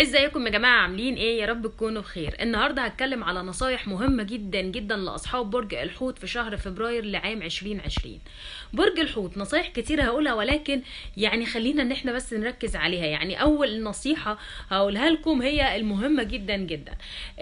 ازيكم يا جماعه عاملين ايه يا رب تكونوا بخير النهارده هتكلم على نصايح مهمه جدا جدا لاصحاب برج الحوت في شهر فبراير لعام 2020 برج الحوت نصايح كتير هقولها ولكن يعني خلينا ان احنا بس نركز عليها يعني اول نصيحه هقولها لكم هي المهمه جدا جدا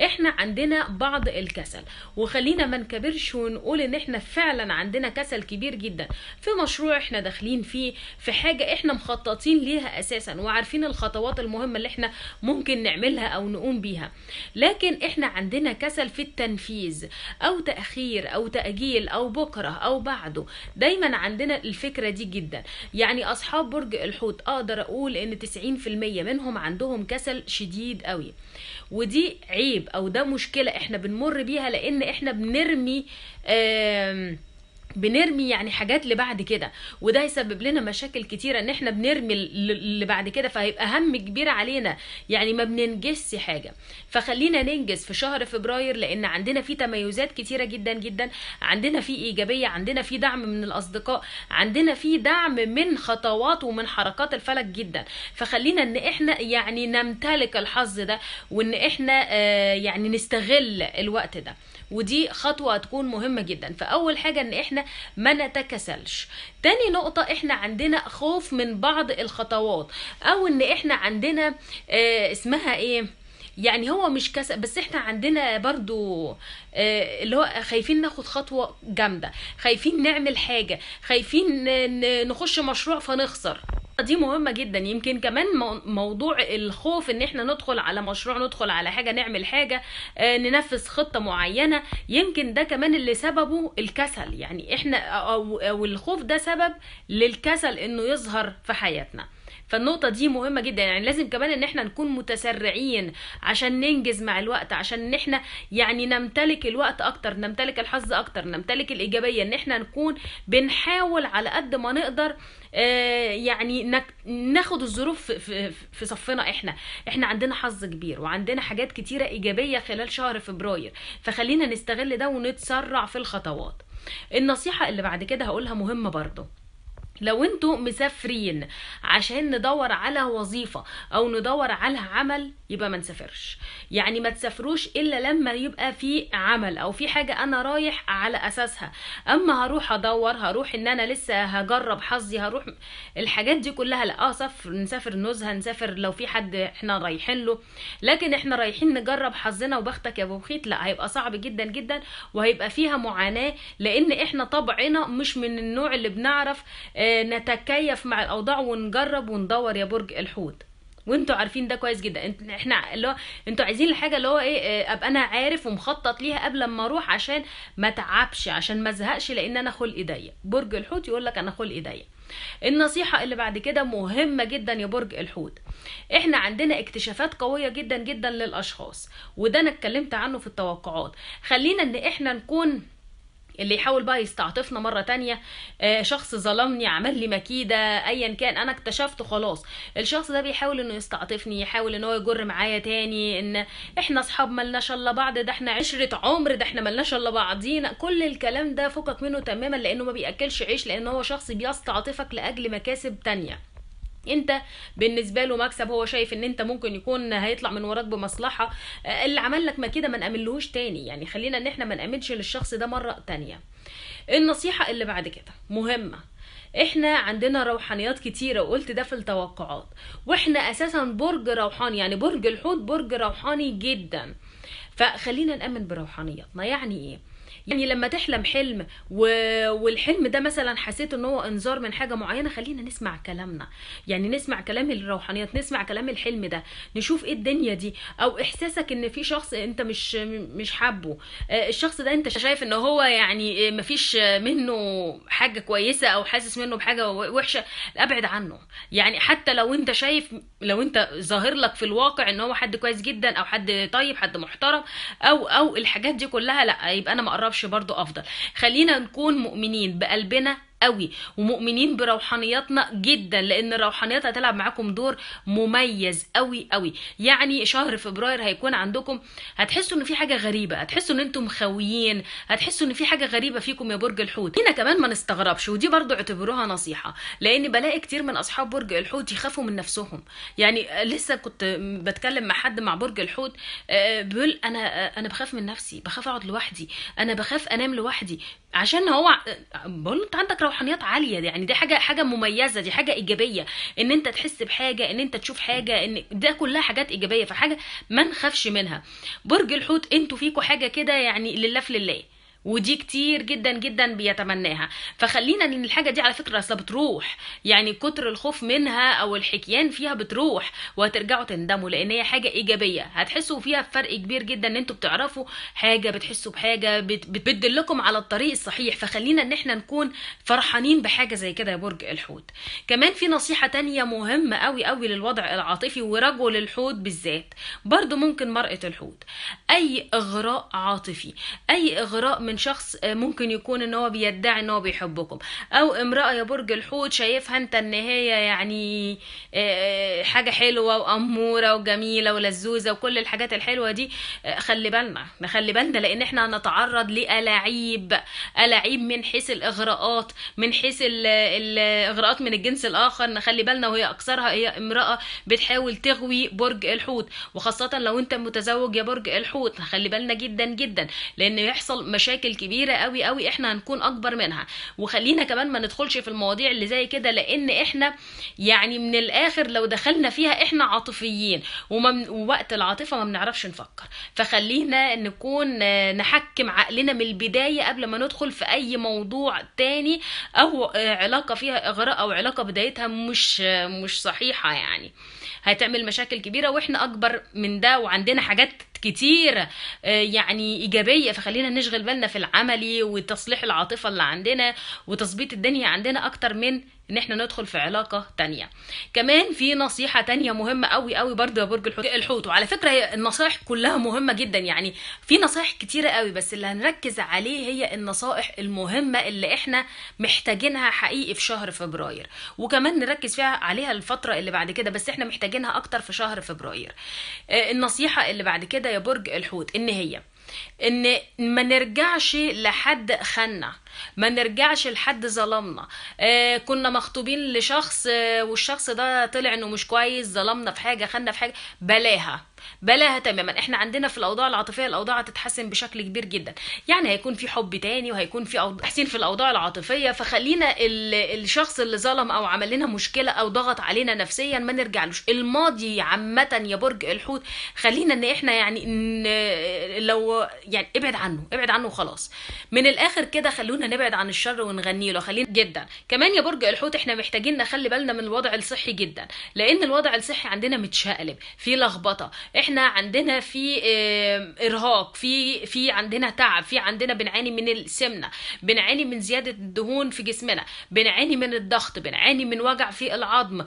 احنا عندنا بعض الكسل وخلينا ما نكبرش ونقول ان احنا فعلا عندنا كسل كبير جدا في مشروع احنا داخلين فيه في حاجه احنا مخططين ليها اساسا وعارفين الخطوات المهمه اللي احنا ممكن نعملها او نقوم بيها لكن احنا عندنا كسل في التنفيذ او تاخير او تاجيل او بكره او بعده دايما عندنا الفكره دي جدا يعني اصحاب برج الحوت اقدر اقول ان 90% منهم عندهم كسل شديد قوي ودي عيب او ده مشكله احنا بنمر بيها لان احنا بنرمي آه بنرمي يعني حاجات لبعد كده وده هيسبب لنا مشاكل كتيره ان احنا بنرمي اللي بعد كده فهيبقى هم كبير علينا يعني ما بننجزش حاجه فخلينا ننجز في شهر فبراير لان عندنا في تميزات كتيره جدا جدا عندنا في ايجابيه عندنا في دعم من الاصدقاء عندنا في دعم من خطوات ومن حركات الفلك جدا فخلينا ان احنا يعني نمتلك الحظ ده وان احنا آه، يعني نستغل الوقت ده ودي خطوه هتكون مهمه جدا فاول حاجه ان احنا ما نتكسلش تاني نقطة احنا عندنا خوف من بعض الخطوات او ان احنا عندنا اه اسمها ايه يعني هو مش كسل بس احنا عندنا برضو آه، اللي هو خايفين ناخد خطوة جامدة خايفين نعمل حاجة خايفين نخش مشروع فنخسر دي مهمه جدا يمكن كمان موضوع الخوف ان احنا ندخل على مشروع ندخل على حاجه نعمل حاجه آه، ننفذ خطه معينه يمكن ده كمان اللي سببه الكسل يعني احنا او, أو الخوف ده سبب للكسل انه يظهر في حياتنا فالنقطه دي مهمه جدا يعني لازم كمان ان احنا نكون متسرعين عشان ننجز مع الوقت عشان ان احنا يعني نمتلك الوقت اكتر نمتلك الحظ اكتر نمتلك الايجابيه ان احنا نكون بنحاول على قد ما نقدر آه، يعني ناخد الظروف في صفنا احنا احنا عندنا حظ كبير وعندنا حاجات كتيره ايجابيه خلال شهر فبراير فخلينا نستغل ده ونتسرع في الخطوات النصيحه اللي بعد كده هقولها مهمه برضه لو انتوا مسافرين عشان ندور على وظيفه او ندور على عمل يبقى ما نسافرش يعني ما تسافروش الا لما يبقى في عمل او في حاجه انا رايح على اساسها اما هروح ادور هروح ان انا لسه هجرب حظي هروح الحاجات دي كلها لا اه نسافر نزهه نسافر لو في حد احنا رايحين له لكن احنا رايحين نجرب حظنا وبختك يا ابو بوخيت لا هيبقى صعب جدا جدا وهيبقى فيها معاناه لان احنا طبعنا مش من النوع اللي بنعرف آه نتكيف مع الاوضاع ونجرب وندور يا برج الحوت وانتوا عارفين ده كويس جدا احنا اللي هو انتوا عايزين الحاجه اللي هو ايه آه، ابقى انا عارف ومخطط ليها قبل ما اروح عشان ما اتعبش عشان ما ازهقش لان انا خل ايديا برج الحوت يقول لك انا خل ايديا النصيحة اللي بعد كده مهمة جدا يا برج الحوت احنا عندنا اكتشافات قوية جدا جدا للأشخاص وده انا اتكلمت عنه في التوقعات خلينا ان احنا نكون اللي يحاول بقى يستعطفنا مرة تانية آه شخص ظلمني عمل لي مكيدة ايا كان انا اكتشفت خلاص الشخص ده بيحاول انه يستعطفني يحاول انه يجر معايا تاني ان احنا اصحاب ملناش الا بعض ده احنا عشرة عمر ده احنا ملناش الا بعضينا كل الكلام ده فكك منه تماما لانه ما بياكلش عيش لانه هو شخص بيستعطفك لاجل مكاسب تانية انت بالنسبه له مكسب هو شايف ان انت ممكن يكون هيطلع من وراك بمصلحه آه، اللي عمل لك ما كده ما نامنلهوش تاني يعني خلينا ان احنا ما نامنش للشخص ده مره تانية النصيحه اللي بعد كده مهمه احنا عندنا روحانيات كتيرة وقلت ده في التوقعات واحنا اساسا برج روحاني يعني برج الحوت برج روحاني جدا فخلينا نأمن بروحانياتنا يعني ايه يعني لما تحلم حلم و... والحلم ده مثلا حسيت ان هو انذار من حاجه معينه خلينا نسمع كلامنا يعني نسمع كلام الروحانيات نسمع كلام الحلم ده نشوف ايه الدنيا دي او احساسك ان في شخص انت مش مش حابه آه، الشخص ده انت شايف ان هو يعني آه، مفيش منه حاجه كويسه او حاسس منه بحاجه وحشه ابعد عنه يعني حتى لو انت شايف لو انت ظاهر لك في الواقع ان هو حد كويس جدا او حد طيب حد محترم او او الحاجات دي كلها لا يبقى انا ما اعرفش برضو افضل خلينا نكون مؤمنين بقلبنا قوي ومؤمنين بروحانياتنا جدا لان الروحانيات هتلعب معاكم دور مميز قوي قوي يعني شهر فبراير هيكون عندكم هتحسوا ان في حاجه غريبه هتحسوا ان انتم خويين هتحسوا ان في حاجه غريبه فيكم يا برج الحوت هنا كمان ما نستغربش ودي برضو اعتبروها نصيحه لان بلاقي كتير من اصحاب برج الحوت يخافوا من نفسهم يعني لسه كنت بتكلم مع حد مع برج الحوت آه، بيقول انا آه، انا بخاف من نفسي بخاف اقعد لوحدي انا بخاف انام لوحدي عشان هو بقول انت عندك روحانيات عاليه دي يعني دي حاجه حاجه مميزه دي حاجه ايجابيه ان انت تحس بحاجه ان انت تشوف حاجه ان ده كلها حاجات ايجابيه فحاجه ما نخافش منها برج الحوت انتوا فيكوا حاجه كده يعني لله في لله ودي كتير جدا جدا بيتمناها فخلينا ان الحاجه دي على فكره اصلا بتروح يعني كتر الخوف منها او الحكيان فيها بتروح وهترجعوا تندموا لان هي حاجه ايجابيه هتحسوا فيها بفرق كبير جدا ان انتوا بتعرفوا حاجه بتحسوا بحاجه بت... بتدلكم على الطريق الصحيح فخلينا ان احنا نكون فرحانين بحاجه زي كده يا برج الحوت كمان في نصيحه تانية مهمه قوي قوي للوضع العاطفي ورجل الحوت بالذات برضو ممكن مرأة الحوت اي اغراء عاطفي اي اغراء من من شخص آه، ممكن يكون ان هو بيدعي ان هو بيحبكم او امراه يا برج الحوت شايفها انت ان هي يعني آه، آه، حاجه حلوه واموره وجميله ولزوزه وكل الحاجات الحلوه دي خلي بالنا نخلي بالنا لان احنا هنتعرض لألاعيب ألاعيب من حيث الإغراءات من حيث الإغراءات من الجنس الآخر نخلي بالنا وهي أكثرها هي امرأة بتحاول تغوي برج الحوت وخاصة لو أنت متزوج يا برج الحوت نخلي بالنا جدا جدا لأن يحصل مشاكل مشاكل كبيره قوي قوي احنا هنكون اكبر منها وخلينا كمان ما ندخلش في المواضيع اللي زي كده لان احنا يعني من الاخر لو دخلنا فيها احنا عاطفيين ووقت العاطفه ما بنعرفش نفكر فخلينا نكون آه، نحكم عقلنا من البدايه قبل ما ندخل في اي موضوع تاني او آه، علاقه فيها اغراء او علاقه بدايتها مش آه، مش صحيحه يعني هتعمل مشاكل كبيره واحنا اكبر من ده وعندنا حاجات كتير آه، يعني ايجابيه فخلينا نشغل بالنا في العملي وتصليح العاطفه اللي عندنا وتظبيط الدنيا عندنا اكتر من ان احنا ندخل في علاقه تانية كمان في نصيحه تانية مهمه قوي قوي برضو يا برج الحوت الحوت وعلى فكره هي النصائح كلها مهمه جدا يعني في نصائح كتيره قوي بس اللي هنركز عليه هي النصائح المهمه اللي احنا محتاجينها حقيقي في شهر فبراير وكمان نركز فيها عليها الفتره اللي بعد كده بس احنا محتاجينها اكتر في شهر فبراير آه، النصيحه اللي بعد كده يا برج الحوت ان هي ان ما نرجعش لحد خنا ما نرجعش لحد ظلمنا آه كنا مخطوبين لشخص آه والشخص ده طلع انه مش كويس ظلمنا في حاجه خنا في حاجه بلاها بلاها تماما احنا عندنا في الاوضاع العاطفيه الاوضاع هتتحسن بشكل كبير جدا يعني هيكون في حب تاني وهيكون في تحسين في الاوضاع العاطفيه فخلينا الشخص اللي ظلم او عمل لنا مشكله او ضغط علينا نفسيا ما نرجعلوش الماضي عامه يا برج الحوت خلينا ان احنا يعني إن لو يعني ابعد عنه ابعد عنه وخلاص من الاخر كده خلونا نبعد عن الشر ونغني له خلينا جدا كمان يا برج الحوت احنا محتاجين نخلي بالنا من الوضع الصحي جدا لان الوضع الصحي عندنا متشقلب في لخبطه احنا عندنا في ارهاق في في عندنا تعب في عندنا بنعاني من السمنه بنعاني من زياده الدهون في جسمنا بنعاني من الضغط بنعاني من وجع في العظم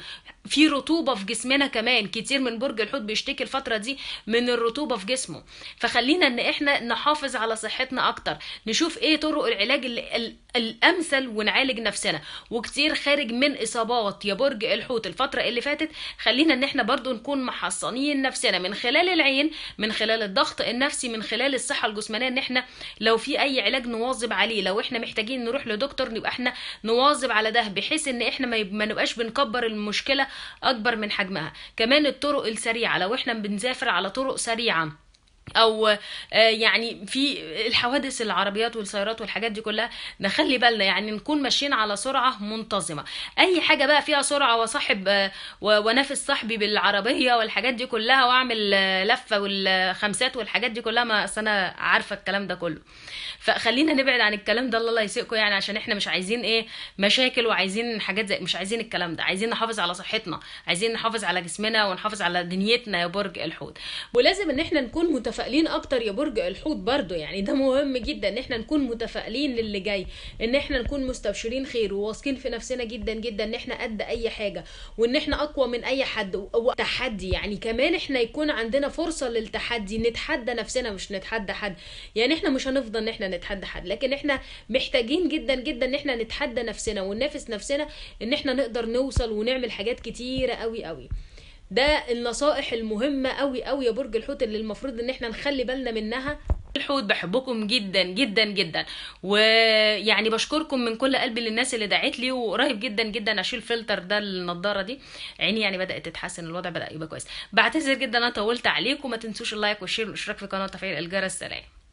في رطوبه في جسمنا كمان كتير من برج الحوت بيشتكي الفتره دي من الرطوبه في جسمه فخلينا ان احنا نحافظ على صحتنا اكتر نشوف ايه طرق العلاج الامثل ونعالج نفسنا وكتير خارج من اصابات يا برج الحوت الفتره اللي فاتت خلينا ان احنا برضو نكون محصنين نفسنا من خلال العين من خلال الضغط النفسي من خلال الصحه الجسمانيه ان احنا لو في اي علاج نواظب عليه لو احنا محتاجين نروح لدكتور نبقى احنا نواظب على ده بحيث ان احنا ما نبقاش بنكبر المشكله اكبر من حجمها كمان الطرق السريعه لو احنا بنسافر على طرق سريعه او آه، يعني في الحوادث العربيات والسيارات والحاجات دي كلها نخلي بالنا يعني نكون ماشيين على سرعه منتظمه اي حاجه بقى فيها سرعه وصاحب آه، ونافس صاحبي بالعربيه والحاجات دي كلها واعمل آه، لفه والخمسات والحاجات دي كلها ما انا عارفه الكلام ده كله فخلينا نبعد عن الكلام ده الله يسيئكم يعني عشان احنا مش عايزين ايه مشاكل وعايزين حاجات زي مش عايزين الكلام ده عايزين نحافظ على صحتنا عايزين نحافظ على جسمنا ونحافظ على دنيتنا يا برج الحوت ولازم ان احنا نكون متف... متفائلين اكتر يا برج الحوت برضو يعني ده مهم جدا ان احنا نكون متفائلين للي جاي ان احنا نكون مستبشرين خير وواثقين في نفسنا جدا جدا ان احنا قد اي حاجه وان احنا اقوى من اي حد وتحدي يعني كمان احنا يكون عندنا فرصه للتحدي نتحدى نفسنا مش نتحدى حد يعني احنا مش هنفضل ان احنا نتحدى حد لكن احنا محتاجين جدا جدا ان احنا نتحدى نفسنا وننافس نفسنا ان احنا نقدر نوصل ونعمل حاجات كتيره قوي قوي ده النصائح المهمه قوي قوي يا برج الحوت اللي المفروض ان احنا نخلي بالنا منها الحوت بحبكم جدا جدا جدا ويعني بشكركم من كل قلبي للناس اللي دعت لي وقريب جدا جدا اشيل فلتر ده النضاره دي عيني يعني بدات تتحسن الوضع بدا يبقى كويس بعتذر جدا انا طولت عليكم ما تنسوش اللايك والشير والاشتراك في القناه وتفعيل الجرس سلام